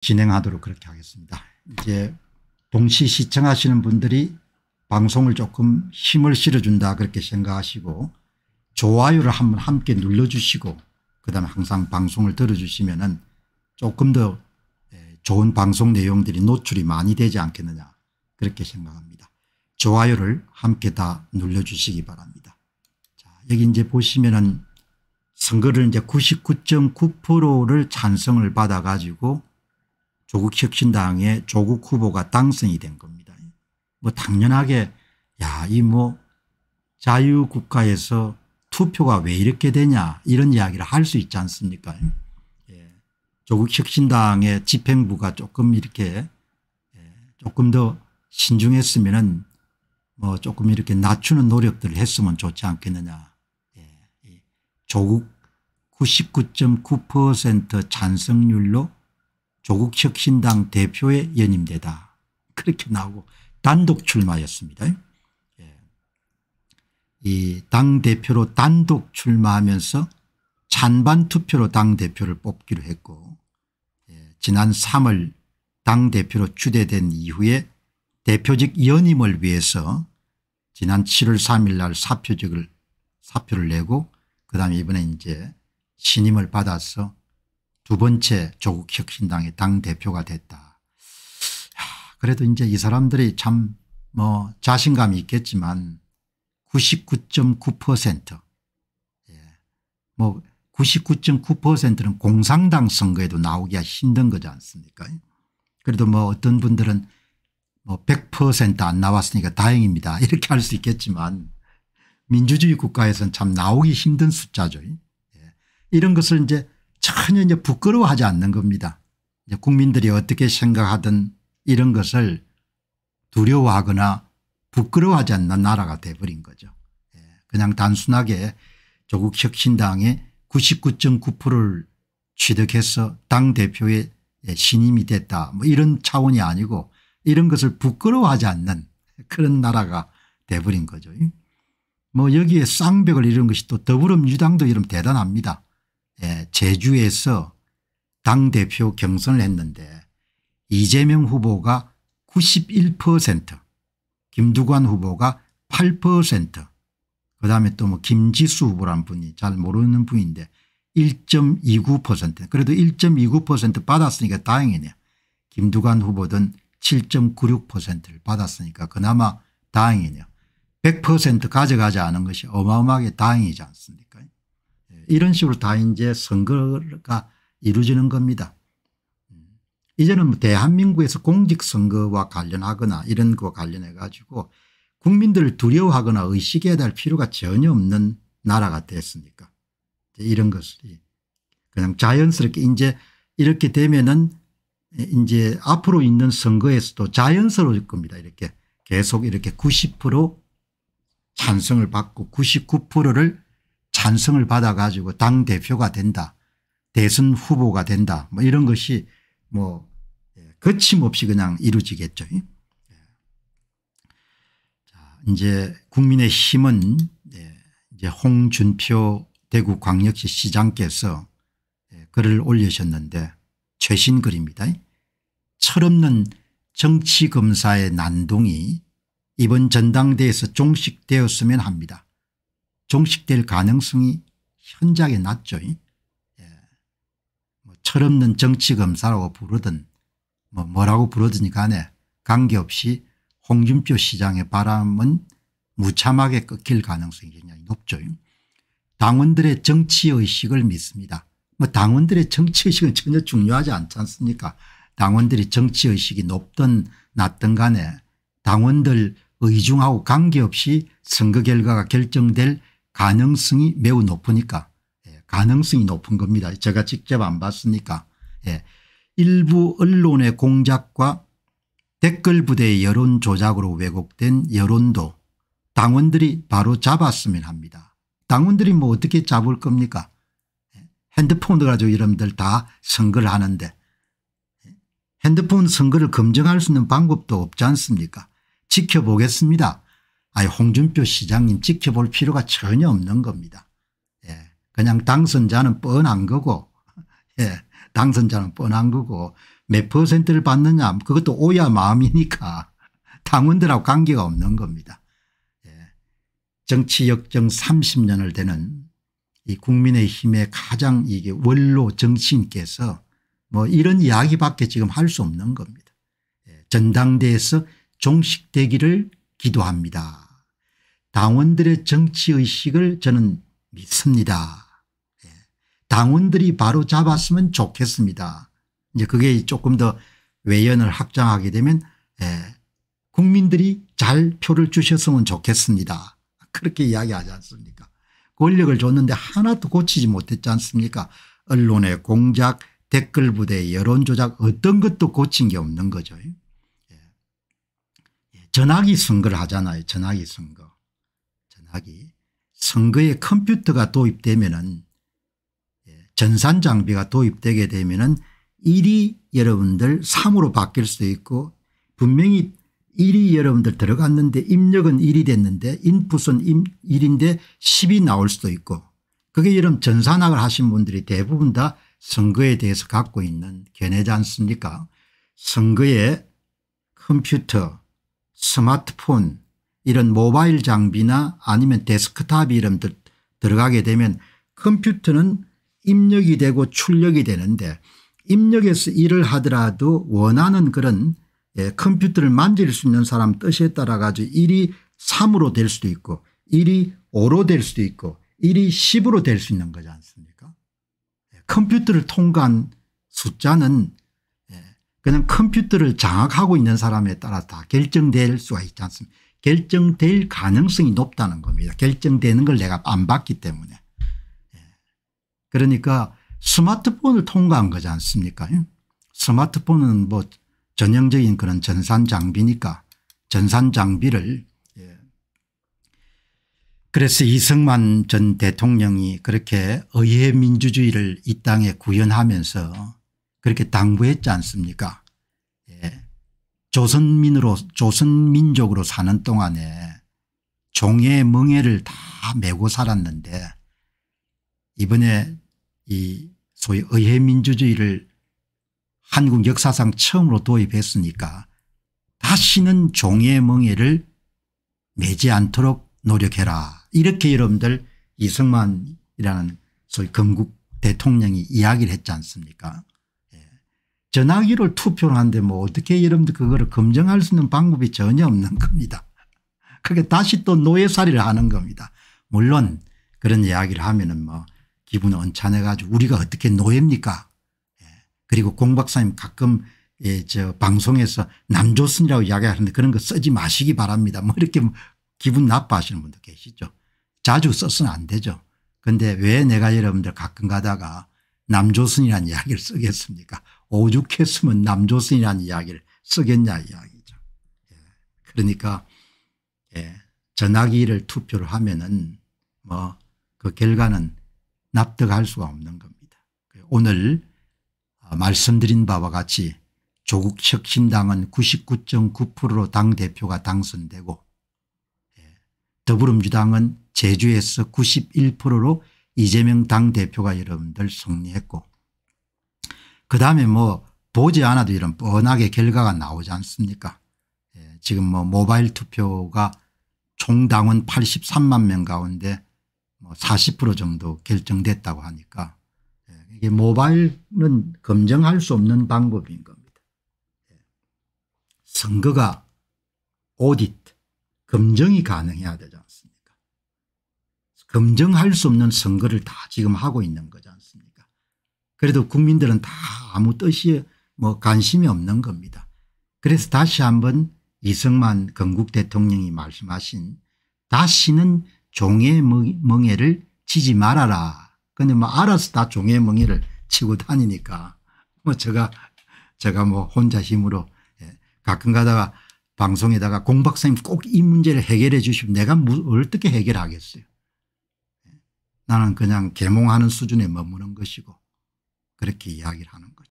진행하도록 그렇게 하겠습니다. 이제 동시 시청하시는 분들이 방송을 조금 힘을 실어준다 그렇게 생각하시고 좋아요를 한번 함께 눌러주시고 그다음에 항상 방송을 들어주시면 은 조금 더 좋은 방송 내용들이 노출이 많이 되지 않겠느냐 그렇게 생각합니다. 좋아요를 함께 다 눌러주시기 바랍니다. 자, 여기 이제 보시면은 선거를 이제 99.9%를 찬성을 받아가지고 조국혁신당의 조국 후보가 당선이 된 겁니다. 뭐 당연하게 야이 뭐 자유국가에서 투표가 왜 이렇게 되냐 이런 이야기를 할 수 있지 않습니까 음. 예. 조국혁신당의 집행부가 조금 이렇게 예. 조금 더 신중했으면 은뭐 조금 이렇게 낮추는 노력들을 했으면 좋지 않겠느냐 예. 조국 99.9% 찬성률로 조국혁신당 대표에 연임되다 그렇게 나오고 단독 출마였습니다. 예. 이당 대표로 단독 출마하면서 찬반 투표로 당 대표를 뽑기로 했고 예, 지난 3월 당 대표로 추대된 이후에 대표직 연임을 위해서 지난 7월 3일 날 사표직을 사표를 내고 그다음에 이번에 이제 신임을 받아서 두 번째 조국 혁신당의 당대표가 됐다. 그래도 이제 이 사람들이 참 뭐 자신감이 있겠지만 99.9%뭐 예. 99.9%는 공산당 선거에도 나오기가 힘든 거지 않습니까 그래도 뭐 어떤 분들은 100%안 뭐 나왔으니까 다행입니다 이렇게 할 수 있겠지만 민주주의 국가에서는 참 나오기 힘든 숫자죠. 예. 이런 것을 이제 전혀 이제 부끄러워하지 않는 겁니다. 국민들이 어떻게 생각하든 이런 것을 두려워하거나 부끄러워하지 않는 나라가 돼버린 거죠. 예, 그냥 단순하게 조국 혁신당의 99.9%를 취득해서 당대표의 예, 신임이 됐다 뭐 이런 차원이 아니고 이런 것을 부끄러워하지 않는 그런 나라가 돼버린 거죠. 뭐 여기에 쌍벽을 이룬 것이 또 더불어민주당도 이름 대단합니다. 예, 제주에서 당대표 경선을 했는데 이재명 후보가 91% 김두관 후보가 8%그 다음에 또 뭐 김지수 후보란 분이 잘 모르는 분인데 1.29% 그래도 1.29% 받았으니까 다행이네요. 김두관 후보든 7.96%를 받았으니까 그나마 다행이네요. 100% 가져가지 않은 것이 어마어마하게 다행이지 않습니까 이런 식으로 다 이제 선거가 이루어지는 겁니다. 이제는 뭐 대한민국에서 공직선거와 관련하거나 이런 거 관련해 가지고 국민들을 두려워하거나 의식해야 될 필요가 전혀 없는 나라가 됐으니까 이런 것이 그냥 자연스럽게 이제 이렇게 되면은 이제 앞으로 있는 선거에서도 자연스러울 겁니다. 이렇게 계속 이렇게 90% 찬성을 받고 99%를 찬성을 받아가지고 당 대표가 된다. 대선 후보가 된다. 뭐 이런 것이 뭐 예, 거침없이 그냥 이루어지겠죠. 예. 자, 이제 국민의 힘은 예, 이제 홍준표 대구 광역시 시장께서 글을 올리셨는데 최신 글입니다. 철없는 정치검사의 난동이 이번 전당대회에서 종식되었으면 합니다. 종식될 가능성이 현저하게 낮죠. 예. 뭐 철없는 정치검사라고 부르든 뭐 뭐라고 부르든 간에 관계없이 홍준표 시장의 바람은 무참하게 꺾일 가능성이 굉장히 높죠. 당원들의 정치의식을 믿습니다. 뭐 당원들의 정치의식은 전혀 중요하지 않지 않습니까 당원들이 정치의식이 높든 낮든 간에 당원들 의중하고 관계없이 선거 결과가 결정될 가능성이 매우 높으니까 예, 가능성이 높은 겁니다. 제가 직접 안 봤으니까 예, 일부 언론의 공작과 댓글 부대의 여론 조작으로 왜곡된 여론도 당원들이 바로 잡았으면 합니다. 당원들이 뭐 어떻게 잡을 겁니까 예, 핸드폰을 가지고 여러분들 다 선거를 하는데 예, 핸드폰 선거를 검증할 수 있는 방법도 없지 않습니까 지켜보겠습니다. 아니 홍준표 시장님 지켜볼 필요가 전혀 없는 겁니다. 예. 그냥 당선자는 뻔한 거고 예. 당선자는 뻔한 거고 몇 퍼센트를 받느냐 그것도 오야 마음이니까 당원들하고 관계가 없는 겁니다. 예. 정치 역정 30년을 되는 이 국민의힘의 가장 이게 원로 정치인께서 뭐 이런 이야기밖에 지금 할 수 없는 겁니다. 예. 전당대에서 종식되기를 기도합니다. 당원들의 정치의식을 저는 믿습니다. 예. 당원들이 바로 잡았으면 좋겠습니다. 이제 그게 조금 더 외연을 확장하게 되면 예, 국민들이 잘 표를 주셨으면 좋겠습니다. 그렇게 이야기하지 않습니까 권력을 줬는데 하나도 고치지 못했지 않습니까 언론의 공작 댓글 부대 여론조작 어떤 것도 고친 게 없는 거죠. 전화기 선거를 하잖아요. 전화기 선거. 전화기. 선거에 컴퓨터가 도입되면은 예, 전산 장비가 도입되게 되면은 1이 여러분들 3으로 바뀔 수도 있고 분명히 1이 여러분들 들어갔는데 입력은 1이 됐는데 인풋은 1인데 10이 나올 수도 있고 그게 이런 전산학을 하신 분들이 대부분 다 선거에 대해서 갖고 있는 견해지 않습니까 선거에 컴퓨터 스마트폰 이런 모바일 장비나 아니면 데스크탑 이름 들, 들어가게 되면 컴퓨터는 입력이 되고 출력이 되는데 입력에서 일을 하더라도 원하는 그런 예, 컴퓨터를 만질 수 있는 사람 뜻에 따라 가지고 일이 3으로 될 수도 있고 일이 5로 될 수도 있고 일이 10으로 될 수 있는 거지 않습니까 예, 컴퓨터를 통과한 숫자는 그냥 컴퓨터를 장악하고 있는 사람에 따라 다 결정될 수가 있지 않습니까 결정될 가능성이 높다는 겁니다. 결정되는 걸 내가 안 봤기 때문에. 예. 그러니까 스마트폰을 통과한 거지 않습니까 예? 스마트폰은 뭐 전형적인 그런 전산 장비니까 전산 장비를 예. 그래서 이승만 전 대통령이 그렇게 의회 민주주의를 이 땅에 구현하면서 그렇게 당부했지 않습니까 예. 조선민으로 조선민족으로 사는 동안에 종의 멍해를 다 메고 살았는데 이번에 이 소위 의회민주주의를 한국 역사상 처음으로 도입했으니까 다시는 종의 멍해를 매지 않도록 노력해라 이렇게 여러분들 이승만이라는 소위 건국 대통령이 이야기를 했지 않습니까 전화기를 투표를 하는데 뭐 어떻게 여러분들 그거를 검증할 수 있는 방법이 전혀 없는 겁니다. 그게 다시 또 노예살이를 하는 겁니다. 물론 그런 이야기를 하면은 뭐 기분 언짢아 가지고 우리가 어떻게 노예입니까 예. 그리고 공 박사님 가끔 예, 저 방송에서 남조선이라고 이야기하는데 그런 거 쓰지 마시기 바랍니다. 뭐 이렇게 뭐 기분 나빠하시는 분도 계시죠. 자주 써서는 안 되죠. 그런데 왜 내가 여러분들 가끔 가다가 남조선이라는 이야기를 쓰겠습니까 오죽했으면 남조선이라는 이야기를 쓰겠냐 이야기죠. 예. 그러니까 예. 전화기를 투표를 하면은 뭐 그 결과는 납득할 수가 없는 겁니다. 오늘 아, 말씀드린 바와 같이 조국 혁신당은 99.9%로 당대표가 당선되고 예, 더불어민주당은 제주에서 91%로 이재명 당대표가 여러분들 승리했고 그다음에 뭐 보지 않아도 이런 뻔하게 결과가 나오지 않습니까 예, 지금 뭐 모바일 투표가 총당원 83만 명 가운데 뭐40% 정도 결정됐다고 하니까 예, 이게 모바일은 검증할 수 없는 방법인 겁니다. 예. 선거가 오딧 검증이 가능해야 되지 않습니까 검증할 수 없는 선거를 다 지금 하고 있는 거지 않습니까 그래도 국민들은 다 아무 뜻이 뭐 관심이 없는 겁니다. 그래서 다시 한번 이승만 건국 대통령이 말씀하신 다시는 종의 멍해를 치지 말아라. 근데 뭐 알아서 다 종의 멍해를 치고 다니니까 뭐 제가 제가 뭐 혼자 힘으로 예, 가끔 가다가 방송에다가 공 박사님 꼭 이 문제를 해결해 주시면 내가 어떻게 해결하겠어요. 예, 나는 그냥 개몽하는 수준에 머무는 것이고 그렇게 이야기를 하는 거죠.